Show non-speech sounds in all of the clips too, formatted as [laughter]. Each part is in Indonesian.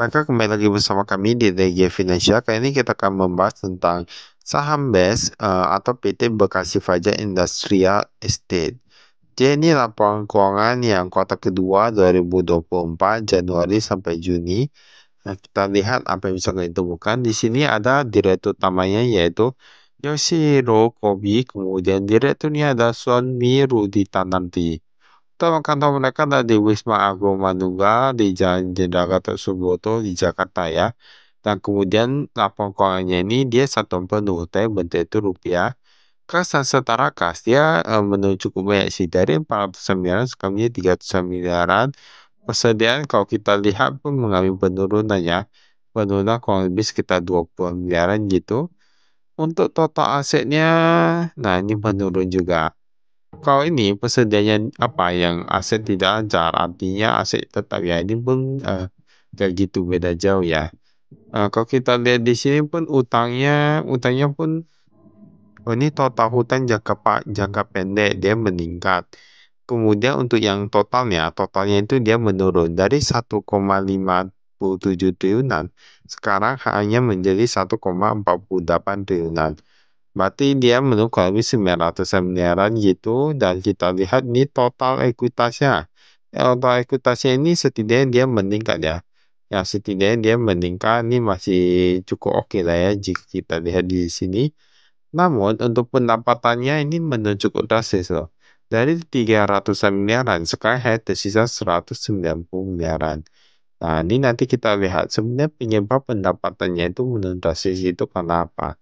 Maka kembali lagi bersama kami di DG Financial. Kali ini kita akan membahas tentang saham BES uh, eh, atau PT Bekasi Fajar Industrial Estate. Jadi ini laporan keuangan yang kuartal kedua 2024 Januari sampai Juni. Nah, kita lihat apa yang bisa ditemukan. Di sini ada direktur utamanya yaitu Yoshiro Kobi, kemudian direkturnya ada Sonmi Rudi Tananti. Kita kantor mereka ada di Wisma Agung Maduga di Jalan Jenderal Gatot Subroto di Jakarta ya. Dan kemudian lapor keuangannya ini dia satu penuh teh bentuk itu rupiah. Kas setara kas dia e, menurut cukup banyak sih dari 400 miliaran sekarangnya 300 miliaran. Persediaan kalau kita lihat pun mengalami penurunan ya. Penurunan kurang lebih sekitar 20 miliaran gitu. Untuk total asetnya, nah ini menurun juga kalau ini persediaan apa yang aset tidak lancar artinya aset tetap ya ini pun uh, eh, gak gitu beda jauh ya uh, kalau kita lihat di sini pun utangnya utangnya pun oh ini total hutang jangka pak jangka pendek dia meningkat kemudian untuk yang totalnya totalnya itu dia menurun dari 1,57 triliunan sekarang hanya menjadi 1,48 triliunan Berarti dia menukari 900 miliaran gitu dan kita lihat ini total ekuitasnya. Eh, total ekuitasnya ini setidaknya dia meningkat ya. Ya setidaknya dia meningkat ini masih cukup oke okay lah ya jika kita lihat di sini. Namun untuk pendapatannya ini menunjuk drastis loh. Dari 300 miliaran sekarang hanya tersisa 190 miliaran. Nah ini nanti kita lihat sebenarnya penyebab pendapatannya itu menurun drastis itu karena apa?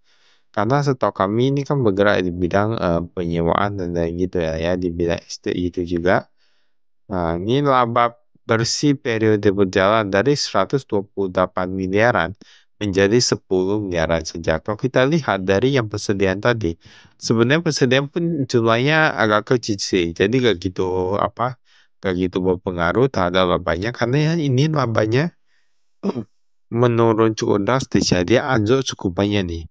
Karena setahu kami ini kan bergerak di bidang uh, penyewaan dan, lain gitu ya, ya di bidang estate itu juga. Nah, ini laba bersih periode berjalan dari 128 miliaran menjadi 10 miliaran sejak. Kalau kita lihat dari yang persediaan tadi, sebenarnya persediaan pun jumlahnya agak kecil sih. Jadi gak gitu apa, gak gitu berpengaruh terhadap labanya karena ini labanya [clears throat] menurun cukup drastis. Jadi ya. anjlok cukup banyak nih.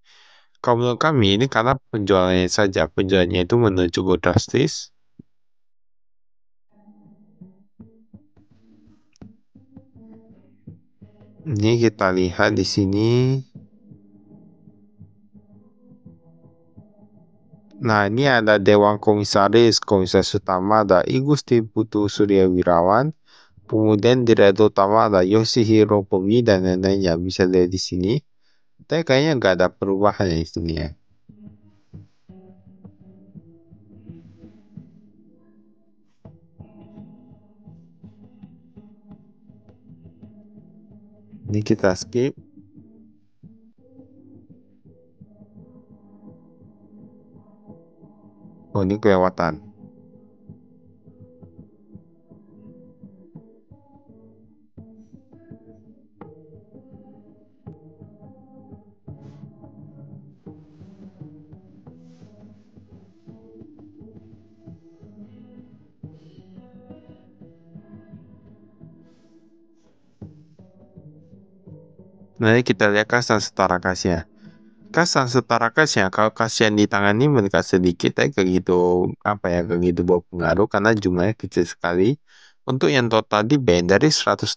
Kalau menurut kami ini karena penjualannya saja, penjualannya itu menuju drastis. Ini kita lihat di sini. Nah, ini ada Dewan Komisaris, Komisaris Utama ada Igusti Putu Surya Wirawan, kemudian Direktur Utama ada Yoshihiro Pumi dan lain-lain yang bisa lihat di sini. Tapi kayaknya nggak ada perubahan ya, ya Ini kita skip. Oh, ini kelewatan. Nanti kita lihat kasan setara kasnya. Kasan setara kasnya, kalau kas yang ditangani meningkat sedikit, tapi eh, gitu apa ya, kayak gitu begitu pengaruh karena jumlahnya kecil sekali. Untuk yang total di band dari 167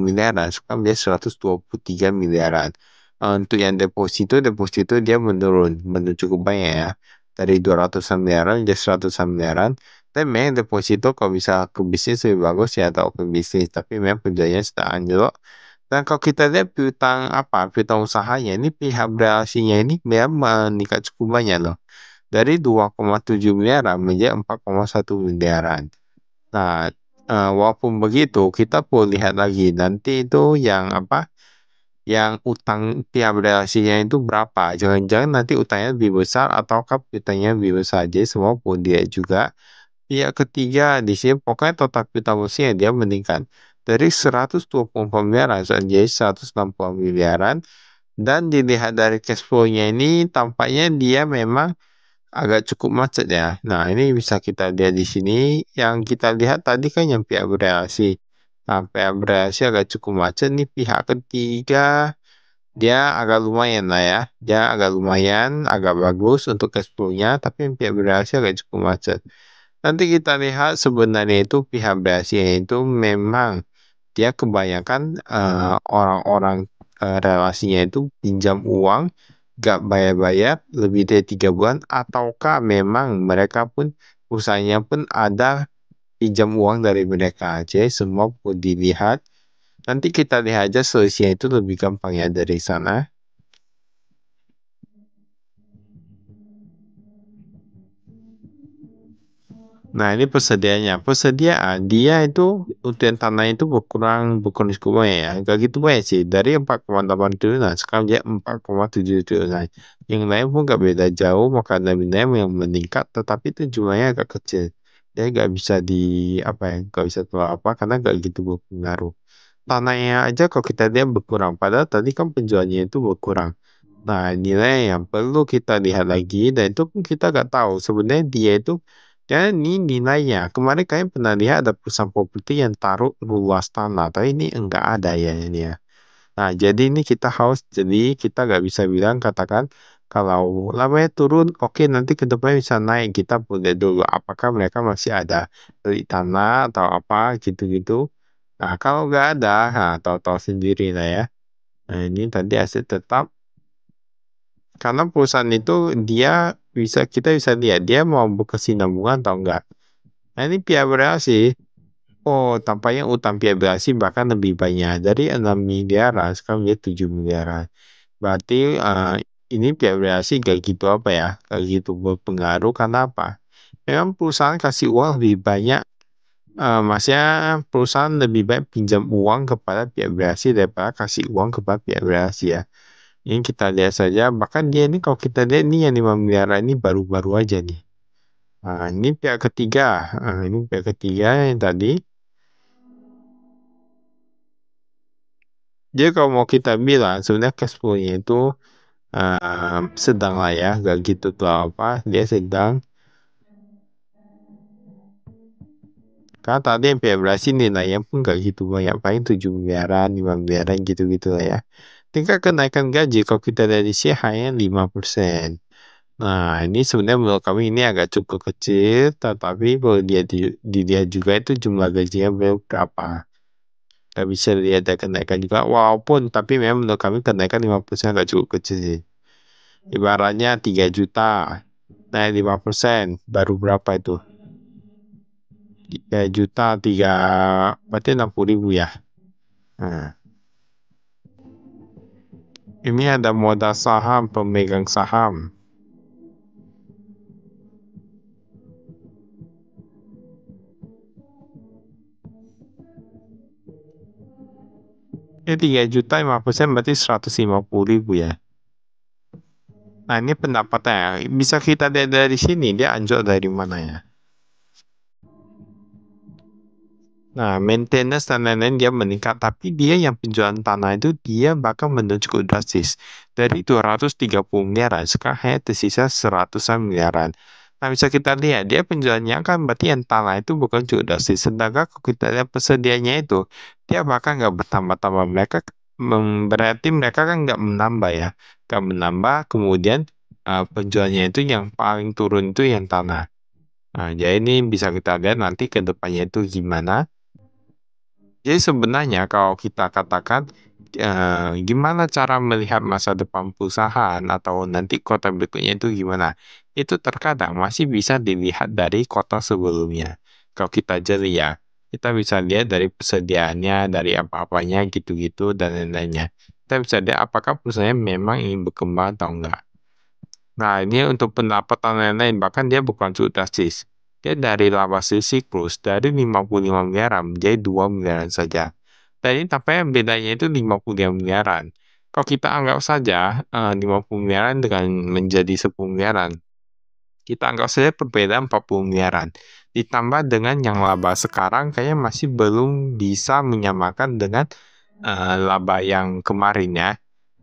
miliaran, sekarang dia 123 miliaran. Eh, untuk yang deposito, deposito dia menurun, menurun cukup banyak ya. Dari 200 miliaran jadi 100 miliaran. Tapi memang deposito kalau bisa ke bisnis lebih bagus ya atau ke bisnis. Tapi memang penjualannya sedang anjlok Nah, kalau kita lihat piutang apa, piutang usahanya ini pihak berhasilnya ini memang meningkat cukup banyak loh. Dari 2,7 miliar menjadi 4,1 miliaran. Nah, eh, walaupun begitu kita perlu lihat lagi nanti itu yang apa yang utang pihak berhasilnya itu berapa. Jangan-jangan nanti utangnya lebih besar atau piutangnya lebih besar. aja semua pun dia juga. Pihak ketiga di sini pokoknya total piutang usia dia meningkat dari 120 miliaran, jadi 160 miliaran. Dan dilihat dari cash flow-nya ini, tampaknya dia memang agak cukup macet ya. Nah, ini bisa kita lihat di sini. Yang kita lihat tadi kan yang pihak berhasil. Nah, pihak berhasil agak cukup macet nih. Pihak ketiga, dia agak lumayan lah ya. Dia agak lumayan, agak bagus untuk cash flow-nya. Tapi yang pihak berhasil agak cukup macet. Nanti kita lihat sebenarnya itu pihak berhasil itu memang dia kebanyakan hmm. eh, orang-orang uh, relasinya itu pinjam uang gak bayar-bayar lebih dari tiga bulan ataukah memang mereka pun usahanya pun ada pinjam uang dari mereka aja semua pun dilihat nanti kita lihat aja solusinya itu lebih gampang ya dari sana Nah, ini persediaannya. Persediaan ah, dia itu untuk tanah itu berkurang berkurang cukup ya. Enggak gitu banyak sih. Dari 4,8 triliun nah, sekarang dia 4,7 triliun. Nah, yang lain pun gak beda jauh maka ada yang meningkat tetapi itu jumlahnya agak kecil. Dia gak bisa di apa ya, gak bisa tahu apa karena gak gitu berpengaruh. Tanahnya aja kalau kita lihat berkurang padahal tadi kan penjualnya itu berkurang. Nah, nilai yang perlu kita lihat lagi dan itu pun kita gak tahu sebenarnya dia itu dan ini nilainya. Kemarin kalian pernah lihat ada perusahaan properti yang taruh luas tanah, tapi ini enggak ada ya ini ya. Nah, jadi ini kita haus, jadi kita nggak bisa bilang katakan kalau lamanya turun, oke okay, nanti ke depan bisa naik. Kita boleh dulu apakah mereka masih ada beli tanah atau apa gitu-gitu. Nah, kalau nggak ada, nah, tahu-tahu sendiri lah ya. Nah, ini tadi aset tetap karena perusahaan itu dia bisa kita bisa lihat dia mau berkesinambungan atau enggak. Nah ini pihak berhasil. Oh tampaknya utang pihak berasi bahkan lebih banyak dari enam miliar ah, sekarang dia 7 miliaran. Berarti uh, ini pihak berasi gak gitu apa ya? Gak gitu berpengaruh karena apa? Memang perusahaan kasih uang lebih banyak uh, maksudnya perusahaan lebih baik pinjam uang kepada pihak berasi daripada kasih uang kepada pihak berasi ya. Ini kita lihat saja, bahkan dia ini kalau kita lihat ini yang memelihara ini baru-baru aja nih. Nah, ini pihak ketiga, nah, ini pihak ketiga yang tadi. Jadi kalau mau kita bilang, sebenarnya cash flow-nya itu uh, sedang lah ya, gak gitu tuh apa, dia sedang Karena tadi yang pihak berhasil nilainya pun gak gitu banyak, paling 7 miliaran, 5 miliaran gitu-gitu lah ya tingkat kenaikan gaji kalau kita dari C hanya 5%. Nah, ini sebenarnya menurut kami ini agak cukup kecil, tetapi kalau dia dilihat juga itu jumlah gajinya berapa. Kita bisa lihat ada kenaikan juga, walaupun tapi memang menurut kami kenaikan 5% agak cukup kecil sih. Ibaratnya 3 juta, naik 5%, baru berapa itu? 3 juta, 3, berarti 60 ribu ya. Nah. Ini ada modal saham, pemegang saham. Ini 3 juta 5 persen berarti 150 ribu ya. Nah ini pendapatnya. Bisa kita lihat dari sini dia anjlok dari mana ya. Nah, maintenance dan lain-lain dia meningkat, tapi dia yang penjualan tanah itu dia bakal cukup drastis. Dari 230 miliaran, sekarang hanya tersisa 100 miliar. miliaran. Nah, bisa kita lihat, dia penjualannya kan berarti yang tanah itu bukan cukup drastis. Sedangkan kalau kita lihat persediaannya itu, dia bahkan nggak bertambah-tambah. Mereka berarti mereka kan nggak menambah ya. Nggak menambah, kemudian uh, penjualannya itu yang paling turun itu yang tanah. Nah, jadi ini bisa kita lihat nanti ke depannya itu gimana. Jadi sebenarnya kalau kita katakan e, gimana cara melihat masa depan perusahaan atau nanti kota berikutnya itu gimana? Itu terkadang masih bisa dilihat dari kota sebelumnya. Kalau kita jeli ya, kita bisa lihat dari persediaannya, dari apa-apanya gitu-gitu dan lain-lainnya. Kita bisa lihat apakah perusahaannya memang ingin berkembang atau enggak. Nah, ini untuk pendapatan lain-lain, bahkan dia bukan sudah drastis. Dia dari 18 siklus, dari 55 miliaran menjadi 2 miliaran saja. Dan ini tampaknya bedanya itu 55 miliaran. Kalau kita anggap saja eh, uh, 50 miliaran dengan menjadi 10 miliaran, kita anggap saja perbedaan 40 miliaran. Ditambah dengan yang laba sekarang kayaknya masih belum bisa menyamakan dengan eh, laba yang kemarin ya.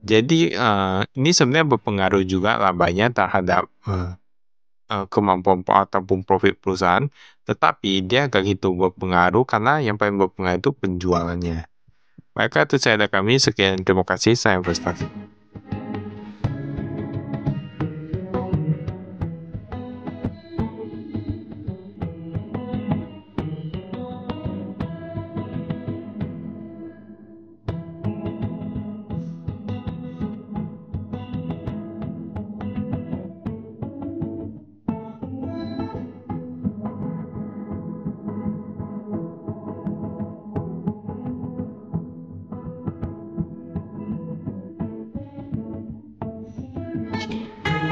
Jadi eh, ini sebenarnya berpengaruh juga labanya terhadap uh, kemampuan ataupun profit perusahaan, tetapi dia agak itu berpengaruh karena yang paling berpengaruh itu penjualannya. Maka itu saya dan kami, sekian terima kasih, saya investasi.